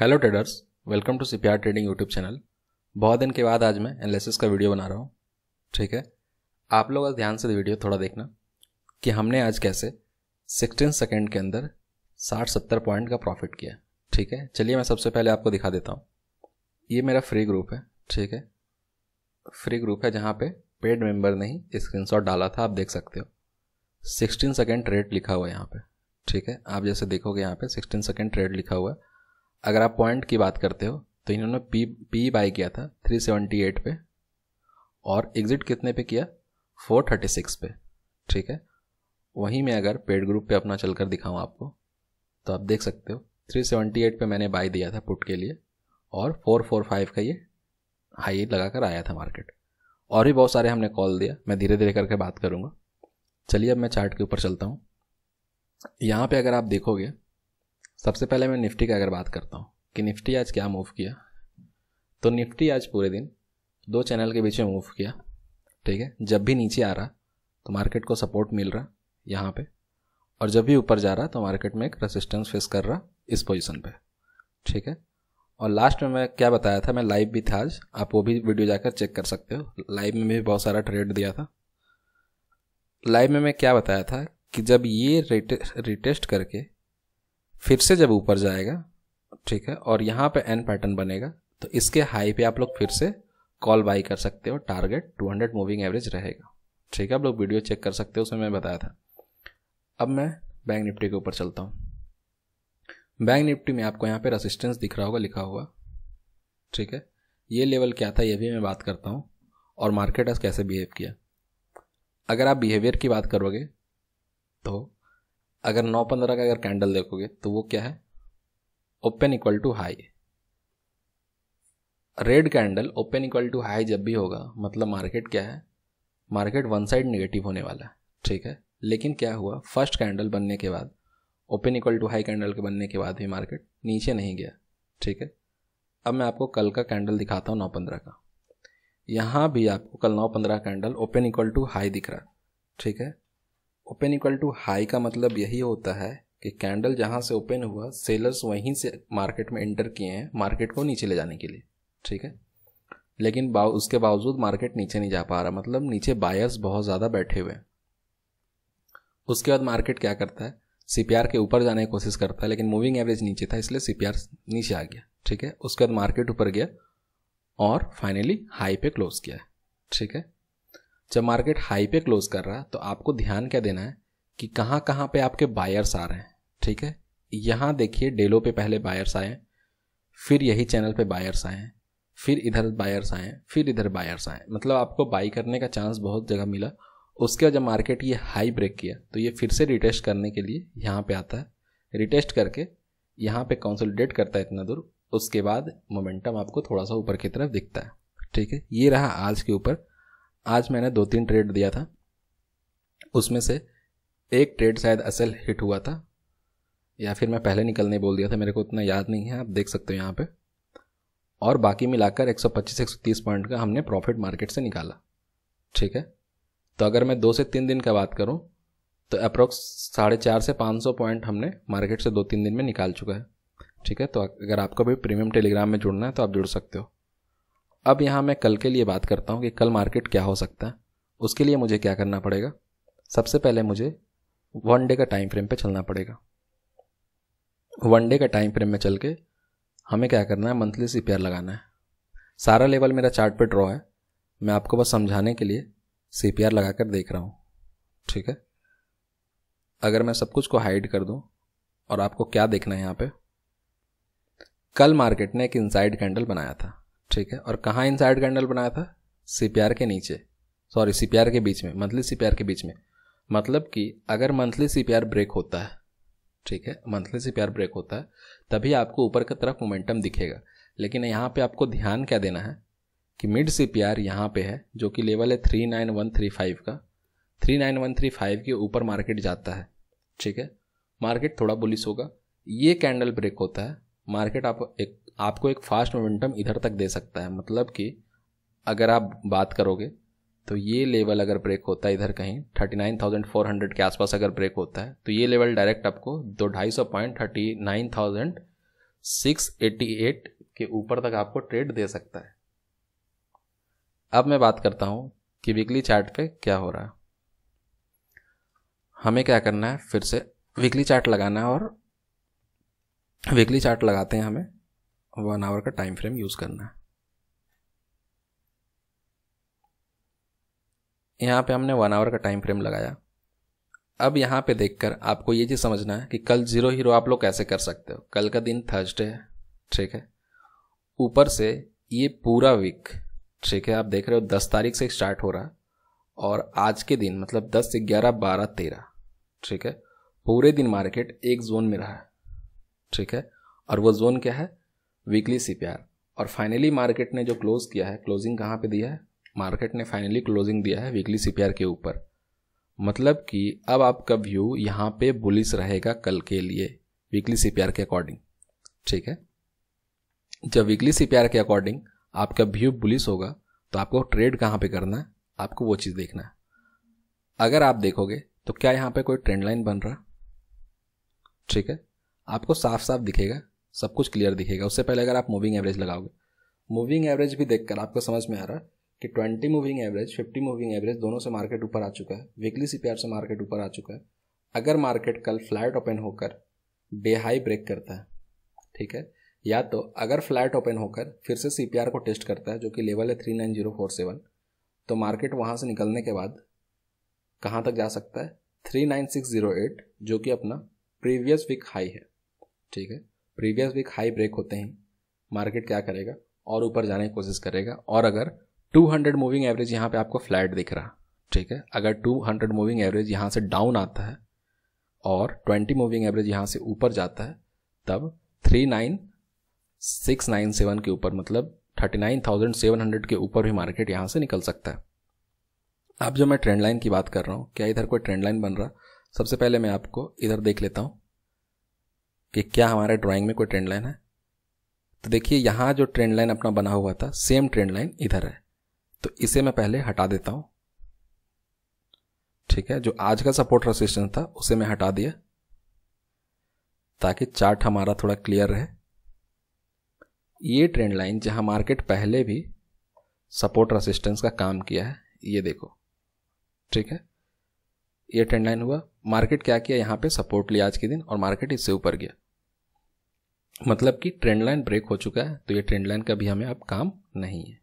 hello traders welcome to C trading YouTube channel बहुत दिन के बाद आज मैं एनालिसिस का वीडियो बना रहा हूँ ठीक है आप लोग आज ध्यान से वीडियो थोड़ा देखना कि हमने आज कैसे सिक्सटीन सेकेंड के अंदर साठ सत्तर पॉइंट का प्रॉफिट किया ठीक है चलिए मैं सबसे पहले आपको दिखा देता हूँ ये मेरा फ्री ग्रुप है ठीक है फ्री ग्रुप है जहाँ पे पेड मेम्बर ने ही स्क्रीन डाला था आप देख सकते हो सिक्सटीन सेकेंड ट्रेड लिखा हुआ है यहाँ पर ठीक है आप जैसे देखोगे यहाँ पर सिक्सटीन सेकेंड ट्रेड लिखा हुआ है अगर आप पॉइंट की बात करते हो तो इन्होंने पी पी बाई किया था 378 पे और एग्जिट कितने पे किया 436 पे ठीक है वहीं मैं अगर पेड ग्रुप पे अपना चलकर दिखाऊं आपको तो आप देख सकते हो 378 पे मैंने बाई दिया था पुट के लिए और 445 का ये हाई लगा कर आया था मार्केट और भी बहुत सारे हमने कॉल दिया मैं धीरे धीरे करके बात करूँगा चलिए अब मैं चार्ट के ऊपर चलता हूँ यहाँ पे अगर आप देखोगे सबसे पहले मैं निफ्टी का अगर बात करता हूँ कि निफ्टी आज क्या मूव किया तो निफ्टी आज पूरे दिन दो चैनल के बीच में मूव किया ठीक है जब भी नीचे आ रहा तो मार्केट को सपोर्ट मिल रहा यहाँ पे और जब भी ऊपर जा रहा तो मार्केट में एक रेसिस्टेंस फेस कर रहा इस पोजीशन पे ठीक है और लास्ट में मैं क्या बताया था मैं लाइव भी था आज आप वो भी वीडियो जाकर चेक कर सकते हो लाइव में भी बहुत सारा ट्रेड दिया था लाइव में मैं क्या बताया था कि जब ये रिटे, रिटेस्ट करके फिर से जब ऊपर जाएगा ठीक है और यहाँ पे एन पैटर्न बनेगा तो इसके हाई पे आप लोग फिर से कॉल बाई कर सकते हो टारगेट 200 मूविंग एवरेज रहेगा ठीक है आप लोग वीडियो चेक कर सकते हो उसमें मैं बताया था अब मैं बैंक निफ्टी के ऊपर चलता हूँ बैंक निफ्टी में आपको यहाँ पर रसिस्टेंस दिख रहा होगा लिखा हुआ ठीक है ये लेवल क्या था ये भी मैं बात करता हूँ और मार्केट आज कैसे बिहेव किया अगर आप बिहेवियर की बात करोगे तो अगर नौ पंद्रह का अगर कैंडल देखोगे तो वो क्या है open equal to high red candle open equal to high जब भी होगा मतलब मार्केट क्या है मार्केट वन साइड नेगेटिव होने वाला है ठीक है लेकिन क्या हुआ फर्स्ट कैंडल बनने के बाद open equal to high candle के बनने के बाद भी मार्केट नीचे नहीं गया ठीक है अब मैं आपको कल का कैंडल दिखाता हूँ नौ पंद्रह का यहाँ भी आपको कल नौ पंद्रह candle open equal to high दिख रहा ठीक है ओपन इक्वल टू हाई का मतलब यही होता है कि कैंडल जहाँ से ओपन हुआ सेलर्स वहीं से मार्केट में एंटर किए हैं मार्केट को नीचे ले जाने के लिए ठीक है लेकिन बाव, उसके बावजूद मार्केट नीचे नहीं जा पा रहा मतलब नीचे बायर्स बहुत ज़्यादा बैठे हुए हैं उसके बाद मार्केट क्या करता है सी के ऊपर जाने की कोशिश करता है लेकिन मूविंग एवरेज नीचे था इसलिए सी नीचे आ गया ठीक है उसके बाद मार्केट ऊपर गया और फाइनली हाई पे क्लोज किया है ठीक है जब मार्केट हाई पे क्लोज कर रहा है तो आपको ध्यान क्या देना है कि कहाँ कहाँ पे आपके बायर्स आ रहे हैं ठीक है यहाँ देखिए डेलो पे पहले बायर्स आए फिर यही चैनल पे बायर्स आए फिर इधर बायर्स आए फिर इधर बायर्स आए मतलब आपको बाई करने का चांस बहुत जगह मिला उसके बाद जब मार्केट ये हाई ब्रेक किया तो ये फिर से रिटेस्ट करने के लिए यहाँ पे आता है रिटेस्ट करके यहाँ पे कंसोलिडेट करता है इतना दूर उसके बाद मोमेंटम आपको थोड़ा सा ऊपर की तरफ दिखता है ठीक है ये रहा आज के ऊपर आज मैंने दो तीन ट्रेड दिया था उसमें से एक ट्रेड शायद असल हिट हुआ था या फिर मैं पहले निकलने बोल दिया था मेरे को उतना याद नहीं है आप देख सकते हो यहाँ पे और बाकी मिलाकर 125 130 पॉइंट का हमने प्रॉफिट मार्केट से निकाला ठीक है तो अगर मैं दो से तीन दिन का बात करूँ तो अप्रोक्स साढ़े चार से पाँच सौ पॉइंट हमने मार्केट से दो तीन दिन में निकाल चुका है ठीक है तो अगर आपको भी प्रीमियम टेलीग्राम में जुड़ना है तो आप जुड़ सकते हो अब यहाँ मैं कल के लिए बात करता हूँ कि कल मार्केट क्या हो सकता है उसके लिए मुझे क्या करना पड़ेगा सबसे पहले मुझे वन डे का टाइम फ्रेम पे चलना पड़ेगा वन डे का टाइम फ्रेम में चल के हमें क्या करना है मंथली सी लगाना है सारा लेवल मेरा चार्ट पे ड्रॉ है मैं आपको बस समझाने के लिए सी लगा कर देख रहा हूँ ठीक है अगर मैं सब कुछ को हाइड कर दूँ और आपको क्या देखना है यहाँ पे कल मार्केट ने एक इनसाइड कैंडल बनाया था ठीक है और कहाँ इनसाइड कैंडल बनाया था सी के नीचे सॉरी सी के बीच में मंथली सी के बीच में मतलब कि अगर मंथली सी ब्रेक होता है ठीक है मंथली सी ब्रेक होता है तभी आपको ऊपर की तरफ मोमेंटम दिखेगा लेकिन यहाँ पे आपको ध्यान क्या देना है कि मिड सी पी आर यहाँ पे है जो कि लेवल है three nine one three five का three nine one three five के ऊपर मार्केट जाता है ठीक है मार्केट थोड़ा बुलिस होगा ये कैंडल ब्रेक होता है मार्केट आप एक आपको एक फास्ट मोमेंटम इधर तक दे सकता है मतलब कि अगर आप बात करोगे तो ये लेवल अगर ब्रेक होता है इधर कहीं 39,400 के आसपास अगर ब्रेक होता है तो ये लेवल डायरेक्ट आपको दो ढाई सौ point thirty nine thousand six eighty eight के ऊपर तक आपको ट्रेड दे सकता है अब मैं बात करता हूँ कि वीकली चार्ट पे क्या हो रहा है हमें क्या करना है फिर से वीकली चार्ट लगाना है और वीकली चार्ट लगाते हैं हमें वन आवर का टाइम फ्रेम यूज़ करना है यहाँ पे हमने वन आवर का टाइम फ्रेम लगाया अब यहाँ पे देखकर आपको ये चीज़ समझना है कि कल ज़ीरो हीरो आप लोग कैसे कर सकते हो कल का दिन थर्सडे है ठीक है ऊपर से ये पूरा वीक ठीक है आप देख रहे हो दस तारीख से स्टार्ट हो रहा है और आज के दिन मतलब दस से ग्यारह बारह तेरह ठीक है पूरे दिन मार्केट एक जोन में रहा है ठीक है और वो जोन क्या है वीकली सी और फाइनली मार्केट ने जो क्लोज़ किया है क्लोजिंग कहाँ पे दिया है मार्केट ने फाइनली क्लोजिंग दिया है वीकली सी के ऊपर मतलब कि अब आपका व्यू यहाँ पे बुलिस रहेगा कल के लिए वीकली सी के अकॉर्डिंग ठीक है जब वीकली सी के अकॉर्डिंग आपका व्यू बुलिस होगा तो आपको ट्रेड कहाँ पे करना है आपको वो चीज़ देखना है अगर आप देखोगे तो क्या यहाँ पे कोई ट्रेंड लाइन बन रहा ठीक है आपको साफ साफ दिखेगा सब कुछ क्लियर दिखेगा उससे पहले अगर आप मूविंग एवरेज लगाओगे मूविंग एवरेज भी देखकर आपको समझ में आ रहा है कि twenty moving average fifty moving average दोनों से मार्केट ऊपर आ चुका है वीकली सी से मार्केट ऊपर आ चुका है अगर मार्केट कल फ्लैट ओपन होकर डे हाई ब्रेक करता है ठीक है या तो अगर फ्लैट ओपन होकर फिर से सी को टेस्ट करता है जो कि लेवल है three nine zero four seven तो मार्केट वहाँ से निकलने के बाद कहाँ तक जा सकता है three nine six zero eight जो कि अपना प्रीवियस वीक हाई है ठीक है प्रीवियस वीक हाई ब्रेक होते ही मार्केट क्या करेगा और ऊपर जाने की कोशिश करेगा और अगर 200 मूविंग एवरेज यहाँ पे आपको फ्लैट दिख रहा ठीक है अगर 200 मूविंग एवरेज यहाँ से डाउन आता है और 20 मूविंग एवरेज यहाँ से ऊपर जाता है तब 39697 के ऊपर मतलब 39,700 के ऊपर भी मार्केट यहाँ से निकल सकता है अब जो मैं ट्रेंड लाइन की बात कर रहा हूँ क्या इधर कोई ट्रेंड लाइन बन रहा सबसे पहले मैं आपको इधर देख लेता हूँ कि क्या हमारे ड्राइंग में कोई ट्रेंड लाइन है तो देखिए यहाँ जो ट्रेंड लाइन अपना बना हुआ था सेम ट्रेंड लाइन इधर है तो इसे मैं पहले हटा देता हूँ ठीक है जो आज का सपोर्ट रसिस्टेंस था उसे मैं हटा दिया ताकि चार्ट हमारा थोड़ा क्लियर रहे ये ट्रेंड लाइन जहाँ मार्केट पहले भी सपोर्ट रेसिस्टेंस का काम किया है ये देखो ठीक है ये ट्रेंड लाइन हुआ मार्केट क्या किया यहाँ पे सपोर्ट लिया आज के दिन और मार्केट इससे ऊपर गया मतलब कि ट्रेंड लाइन ब्रेक हो चुका है तो ये ट्रेंड लाइन का भी हमें अब काम नहीं है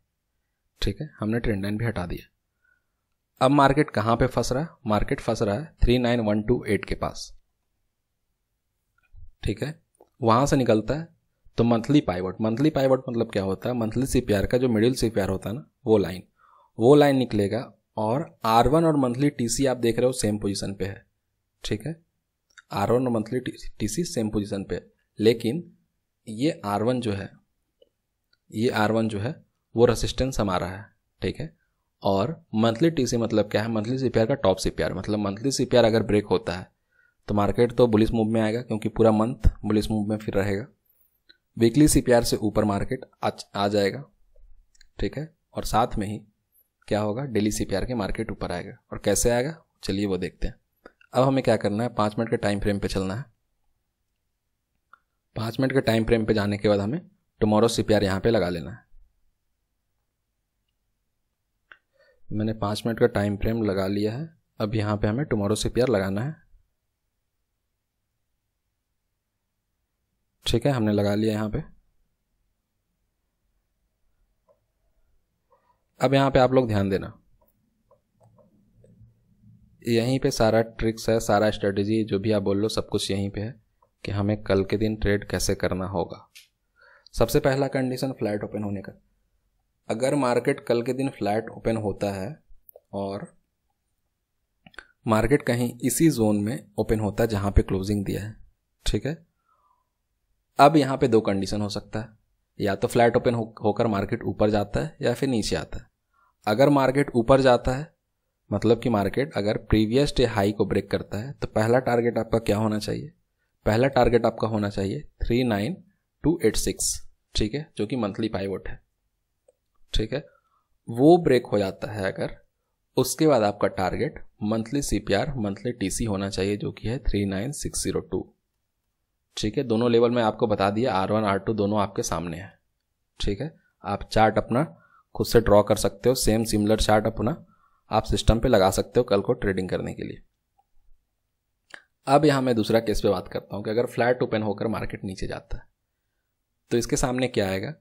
ठीक है हमने ट्रेंड लाइन भी हटा दिया अब मार्केट कहाँ पे फंस रहा है मार्केट फंस रहा है three nine one two eight के पास ठीक है वहाँ से निकलता है तो मंथली पाइवट मंथली पाइवट मतलब क्या होता है मंथली सी का जो मिडिल सी होता है ना वो लाइन वो लाइन निकलेगा और आर वन और मंथली टीसी आप देख रहे हो सेम पोजीशन पे है ठीक है आर वन और मंथली टीसी सेम पोजीशन पे है लेकिन ये आर वन जो है ये आर वन जो है वो रेसिस्टेंस हमारा है ठीक है और मंथली टीसी मतलब क्या है मंथली सी का टॉप सी मतलब मंथली सी अगर ब्रेक होता है तो मार्केट तो बुलिस मूव में आएगा क्योंकि पूरा मंथ बुलिस मूव में फिर रहेगा वीकली सी से ऊपर मार्केट आ जाएगा ठीक है और साथ में ही क्या होगा डेली सी के मार्केट ऊपर आएगा और कैसे आएगा चलिए वो देखते हैं अब हमें क्या करना है पाँच मिनट के टाइम फ्रेम पे चलना है पाँच मिनट के टाइम फ्रेम पे जाने के बाद हमें टमोरो सी पी आर यहाँ पर लगा लेना है मैंने पाँच मिनट का टाइम फ्रेम लगा लिया है अब यहाँ पे हमें टुमारो सी पी आर लगाना है ठीक है हमने लगा लिया यहाँ पे अब यहाँ पे आप लोग ध्यान देना यहीं पे सारा ट्रिक्स है सारा स्ट्रेटजी जो भी आप बोल लो सब कुछ यहीं पे है कि हमें कल के दिन ट्रेड कैसे करना होगा सबसे पहला कंडीशन फ्लैट ओपन होने का अगर मार्केट कल के दिन फ्लैट ओपन होता है और मार्केट कहीं इसी जोन में ओपन होता है जहाँ पे क्लोजिंग दिया है ठीक है अब यहाँ पे दो कंडीशन हो सकता है या तो फ्लैट ओपन होकर मार्केट ऊपर जाता है या फिर नीचे आता है अगर मार्केट ऊपर जाता है मतलब कि मार्केट अगर प्रीवियस डे हाई को ब्रेक करता है तो पहला टारगेट आपका क्या होना चाहिए पहला टारगेट आपका होना चाहिए three nine two eight six ठीक है जो कि मंथली पाइवोट है ठीक है वो ब्रेक हो जाता है अगर उसके बाद आपका target monthly C monthly TC होना चाहिए जो कि है three nine six zero two ठीक है दोनों लेवल में आपको बता दिया आर वन आर टू दोनों आपके सामने है ठीक है आप चार्ट अपना खुद से ड्रॉ कर सकते हो सेम सिमिलर चार्ट अपना आप सिस्टम पे लगा सकते हो कल को ट्रेडिंग करने के लिए अब यहाँ मैं दूसरा केस पे बात करता हूँ कि अगर फ्लैट ओपन होकर मार्केट नीचे जाता है तो इसके सामने क्या आएगा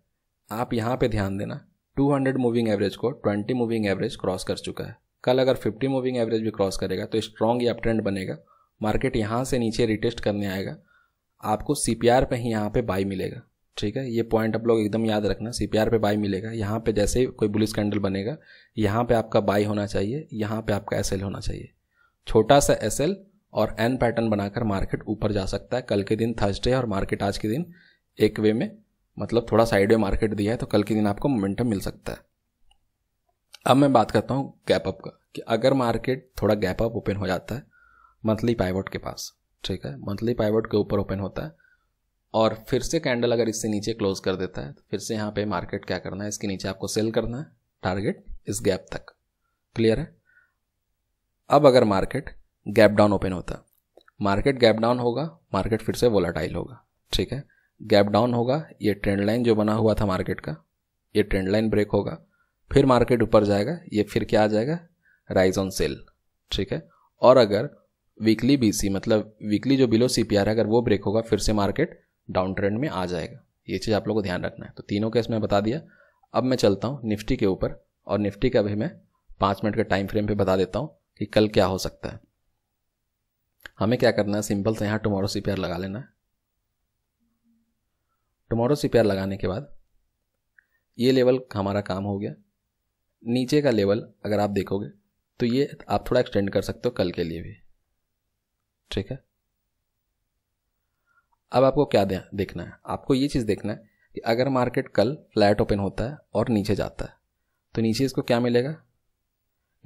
आप यहाँ पे ध्यान देना 200 मूविंग एवरेज को 20 मूविंग एवरेज क्रॉस कर चुका है कल अगर 50 मूविंग एवरेज भी क्रॉस करेगा तो स्ट्रॉन्ग या ट्रेंड बनेगा मार्केट यहाँ से नीचे रिटेस्ट करने आएगा आपको सी पी आर पे ही यहाँ पे बाई मिलेगा ठीक है ये पॉइंट आप लोग एकदम याद रखना सी पी आर पे बाई मिलेगा यहाँ पे जैसे कोई बुलिस कैंडल बनेगा यहाँ पे आपका बाई होना चाहिए यहाँ पे आपका एस एल होना चाहिए छोटा सा एस एल और एन पैटर्न बनाकर मार्केट ऊपर जा सकता है कल के दिन थर्सडे और मार्केट आज के दिन एक वे में मतलब थोड़ा साइड वे मार्केट दिया है तो कल के दिन आपको मोमेंटम मिल सकता है अब मैं बात करता हूँ गैप अप का कि अगर मार्केट थोड़ा गैप अप ओपन हो जाता है मंथली पाइवट के पास ठीक है मंथली पाइवट के ऊपर ओपन होता है और फिर से कैंडल अगर इससे नीचे क्लोज कर देता है तो फिर से यहाँ पे मार्केट क्या करना है इसके नीचे आपको सेल करना है टारगेट इस गैप तक क्लियर है अब अगर मार्केट गैप डाउन ओपन होता मार्केट गैप डाउन होगा मार्केट फिर से वोलाटाइल होगा ठीक है गैप डाउन होगा ये ट्रेंड लाइन जो बना हुआ था मार्केट का ये ट्रेंड लाइन ब्रेक होगा फिर मार्केट ऊपर जाएगा ये फिर क्या आ जाएगा राइज ऑन सेल ठीक है और अगर वीकली बीसी मतलब वीकली जो बिलो सीपीआर है अगर वो ब्रेक होगा फिर से मार्केट डाउन ट्रेंड में आ जाएगा ये चीज़ आप लोग को ध्यान रखना है तो तीनों केस मैं बता दिया अब मैं चलता हूँ निफ्टी के ऊपर और निफ्टी का भी मैं पाँच मिनट के टाइम फ्रेम पे बता देता हूँ कि कल क्या हो सकता है हमें क्या करना है सिंपल से यहाँ टुमारो सी लगा लेना है टुमारो सी लगाने के बाद ये लेवल हमारा काम हो गया नीचे का लेवल अगर आप देखोगे तो ये आप थोड़ा एक्सटेंड कर सकते हो कल के लिए भी ठीक है अब आपको क्या देखना है आपको ये चीज़ देखना है कि अगर मार्केट कल फ्लैट ओपन होता है और नीचे जाता है तो नीचे इसको क्या मिलेगा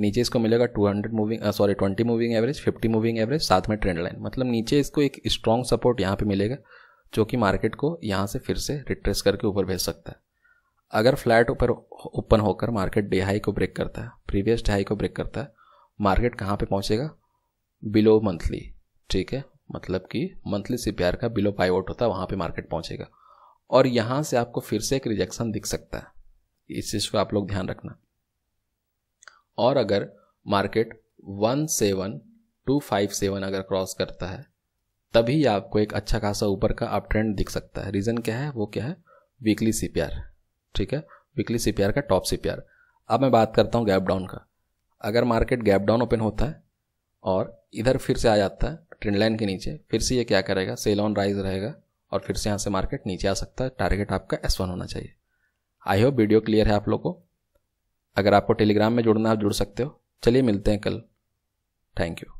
नीचे इसको मिलेगा 200 moving sorry 20 moving average 50 moving average साथ में ट्रेंड लाइन मतलब नीचे इसको एक स्ट्रॉन्ग सपोर्ट यहाँ पे मिलेगा जो कि मार्केट को यहाँ से फिर से रिट्रेस करके ऊपर भेज सकता है अगर फ्लैट ऊपर ओपन होकर मार्केट डे हाई को ब्रेक करता है प्रीवियस डे हाई को ब्रेक करता है मार्केट कहाँ पर पहुँचेगा बिलो मंथली ठीक है मतलब कि मंथली सी का बिलो फाइव आउट होता है वहाँ पर मार्केट पहुँचेगा और यहाँ से आपको फिर से एक रिजेक्शन दिख सकता है इस चीज़ को आप लोग ध्यान रखना और अगर market one seven two five seven अगर क्रॉस करता है तभी आपको एक अच्छा खासा ऊपर का अप ट्रेंड दिख सकता है रीज़न क्या है वो क्या है वीकली सीपीआर ठीक है वीकली सीपीआर का टॉप सीपीआर अब मैं बात करता हूँ गैप डाउन का अगर मार्केट गैप डाउन ओपन होता है और इधर फिर से आ जाता है ट्रेंड लाइन के नीचे फिर से ये क्या करेगा सेल ऑन राइज रहेगा और फिर से यहाँ से मार्केट नीचे आ सकता है टारगेट आपका एस वन होना चाहिए आई होप वीडियो क्लियर है आप लोग को अगर आपको टेलीग्राम में जुड़ना आप जुड़ सकते हो चलिए मिलते हैं कल थैंक यू